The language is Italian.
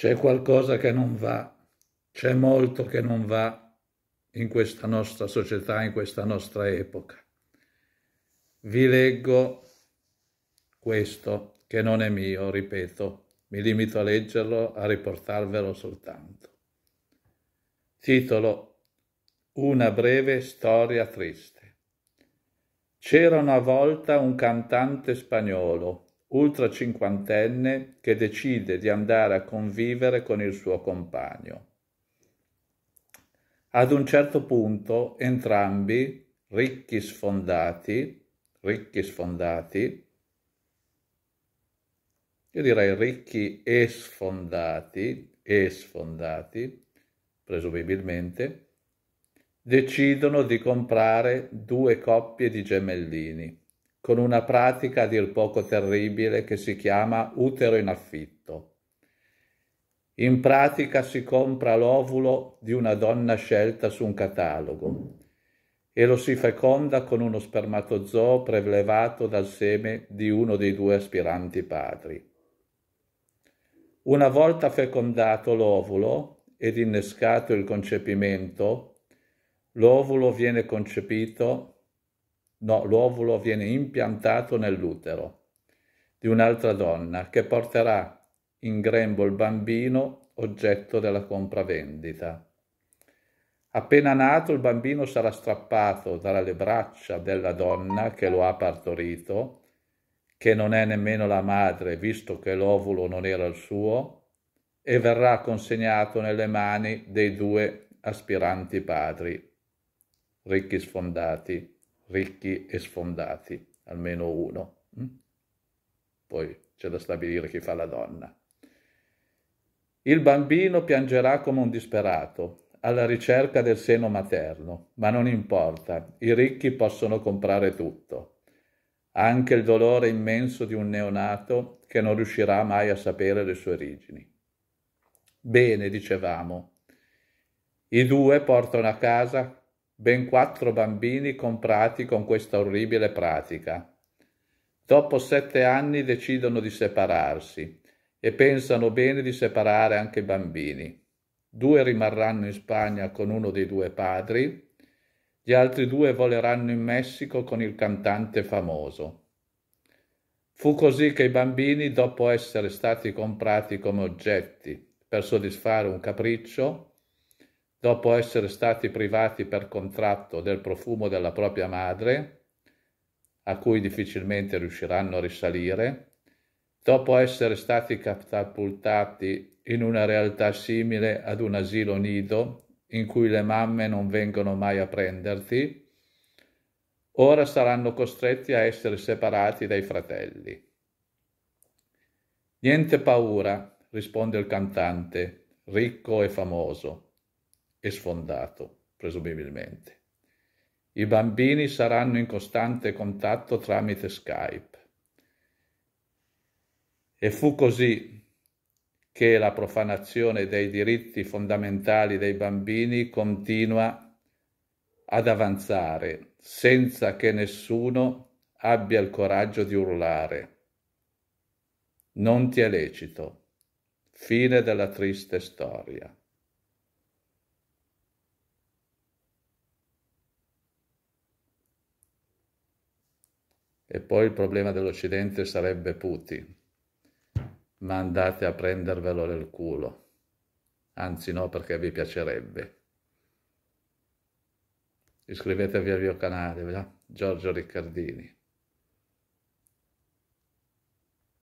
C'è qualcosa che non va, c'è molto che non va in questa nostra società, in questa nostra epoca. Vi leggo questo che non è mio, ripeto, mi limito a leggerlo, a riportarvelo soltanto. Titolo Una breve storia triste. C'era una volta un cantante spagnolo ultra cinquantenne che decide di andare a convivere con il suo compagno. Ad un certo punto entrambi, ricchi sfondati, ricchi sfondati, io direi ricchi e sfondati, e sfondati, presumibilmente, decidono di comprare due coppie di gemellini con una pratica a dir poco terribile che si chiama utero in affitto. In pratica si compra l'ovulo di una donna scelta su un catalogo e lo si feconda con uno spermatozoo prelevato dal seme di uno dei due aspiranti padri. Una volta fecondato l'ovulo ed innescato il concepimento, l'ovulo viene concepito No, l'ovulo viene impiantato nell'utero di un'altra donna che porterà in grembo il bambino oggetto della compravendita. Appena nato il bambino sarà strappato dalle braccia della donna che lo ha partorito, che non è nemmeno la madre, visto che l'ovulo non era il suo, e verrà consegnato nelle mani dei due aspiranti padri, ricchi sfondati ricchi e sfondati, almeno uno. Mm? Poi c'è da stabilire chi fa la donna. Il bambino piangerà come un disperato, alla ricerca del seno materno, ma non importa, i ricchi possono comprare tutto, anche il dolore immenso di un neonato che non riuscirà mai a sapere le sue origini. Bene, dicevamo, i due portano a casa ben quattro bambini comprati con questa orribile pratica. Dopo sette anni decidono di separarsi e pensano bene di separare anche i bambini. Due rimarranno in Spagna con uno dei due padri, gli altri due voleranno in Messico con il cantante famoso. Fu così che i bambini, dopo essere stati comprati come oggetti per soddisfare un capriccio, dopo essere stati privati per contratto del profumo della propria madre, a cui difficilmente riusciranno a risalire, dopo essere stati catapultati in una realtà simile ad un asilo nido in cui le mamme non vengono mai a prenderti, ora saranno costretti a essere separati dai fratelli. Niente paura, risponde il cantante, ricco e famoso e sfondato, presumibilmente. I bambini saranno in costante contatto tramite Skype. E fu così che la profanazione dei diritti fondamentali dei bambini continua ad avanzare senza che nessuno abbia il coraggio di urlare. Non ti è lecito. Fine della triste storia. E poi il problema dell'Occidente sarebbe Putin. Ma andate a prendervelo nel culo. Anzi no, perché vi piacerebbe. Iscrivetevi al mio canale, Giorgio Riccardini.